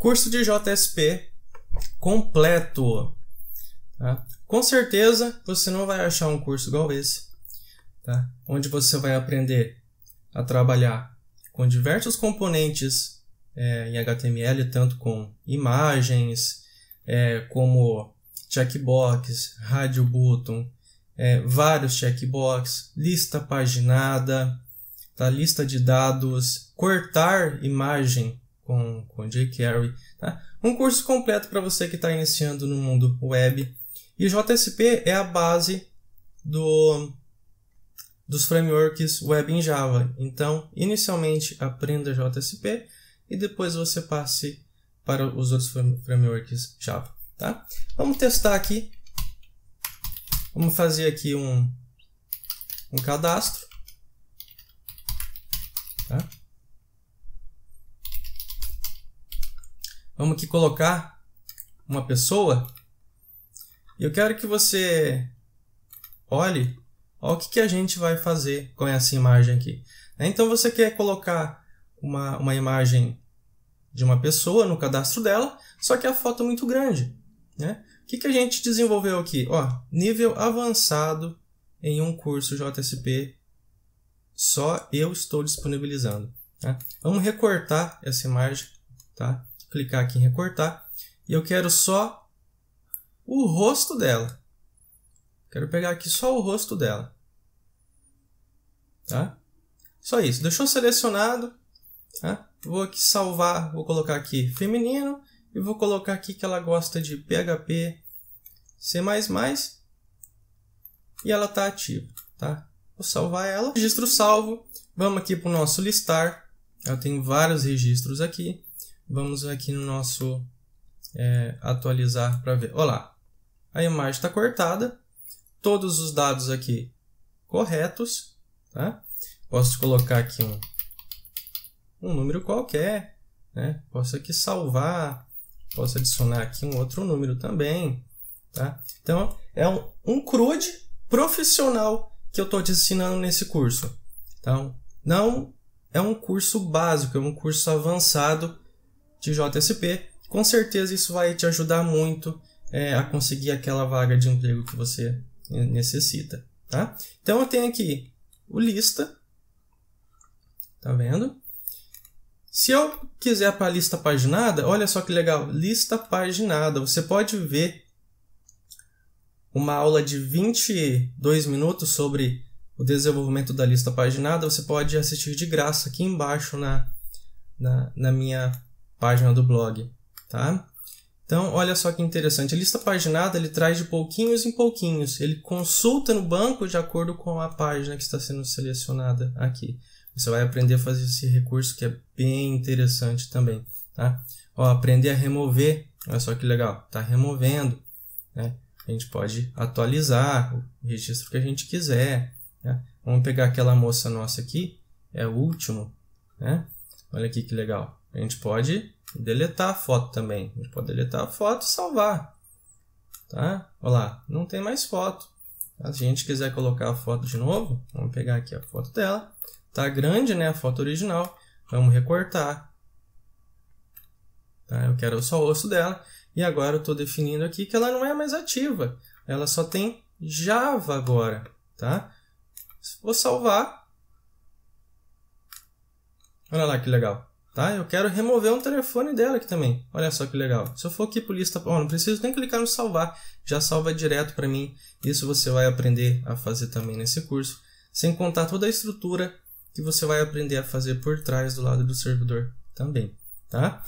Curso de JSP completo. Tá? Com certeza você não vai achar um curso igual esse, tá? onde você vai aprender a trabalhar com diversos componentes é, em HTML, tanto com imagens, é, como checkbox, radio button, é, vários checkbox, lista paginada, tá? lista de dados, cortar imagem com, jQuery. Tá? Um curso completo para você que está iniciando no mundo web. E JSP é a base do, dos frameworks web em Java. Então, inicialmente aprenda JSP e depois você passe para os outros frameworks Java. Tá? Vamos testar aqui. Vamos fazer aqui um, um cadastro. Vamos aqui colocar uma pessoa. eu quero que você olhe olha o que, que a gente vai fazer com essa imagem aqui. Né? Então você quer colocar uma, uma imagem de uma pessoa no cadastro dela, só que a foto é muito grande. Né? O que, que a gente desenvolveu aqui? Ó, nível avançado em um curso JSP só eu estou disponibilizando. Tá? Vamos recortar essa imagem. Tá? clicar aqui em recortar. E eu quero só o rosto dela. Quero pegar aqui só o rosto dela. Tá? Só isso. Deixou selecionado. Tá? Vou aqui salvar. Vou colocar aqui feminino. E vou colocar aqui que ela gosta de PHP, C++. E ela está ativa. Tá? Vou salvar ela. Registro salvo. Vamos aqui para o nosso listar. Eu tenho vários registros aqui. Vamos aqui no nosso é, atualizar para ver. Olá, a imagem está cortada, todos os dados aqui corretos. Tá? Posso colocar aqui um, um número qualquer, né? posso aqui salvar, posso adicionar aqui um outro número também. Tá? Então, é um, um CRUD profissional que eu estou te ensinando nesse curso. Então, não é um curso básico, é um curso avançado de JSP, com certeza isso vai te ajudar muito é, a conseguir aquela vaga de emprego que você necessita, tá? Então eu tenho aqui o lista, tá vendo? Se eu quiser para a lista paginada, olha só que legal, lista paginada. Você pode ver uma aula de 22 minutos sobre o desenvolvimento da lista paginada. Você pode assistir de graça aqui embaixo na, na, na minha página do blog, tá? Então, olha só que interessante. A lista paginada ele traz de pouquinhos em pouquinhos. Ele consulta no banco de acordo com a página que está sendo selecionada aqui. Você vai aprender a fazer esse recurso que é bem interessante também, tá? Ó, aprender a remover. Olha só que legal. Tá removendo, né? A gente pode atualizar o registro que a gente quiser. Né? Vamos pegar aquela moça nossa aqui. É o último, né? Olha aqui que legal. A gente pode deletar a foto também. A gente pode deletar a foto e salvar. Tá? Olha lá, não tem mais foto. Tá? Se a gente quiser colocar a foto de novo, vamos pegar aqui a foto dela. Tá grande, né? A foto original. Vamos recortar. Tá? Eu quero só o osso dela. E agora eu estou definindo aqui que ela não é mais ativa. Ela só tem Java agora. Tá? Vou salvar. Olha lá que legal. Tá? Eu quero remover um telefone dela aqui também. Olha só que legal. Se eu for aqui para lista, não preciso nem clicar no salvar, já salva direto para mim. Isso você vai aprender a fazer também nesse curso, sem contar toda a estrutura que você vai aprender a fazer por trás do lado do servidor também, tá?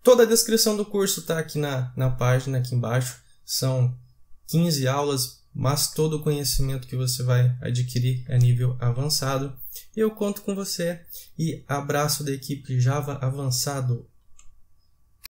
Toda a descrição do curso está aqui na, na página aqui embaixo. São 15 aulas mas todo o conhecimento que você vai adquirir é nível avançado. Eu conto com você e abraço da equipe Java Avançado.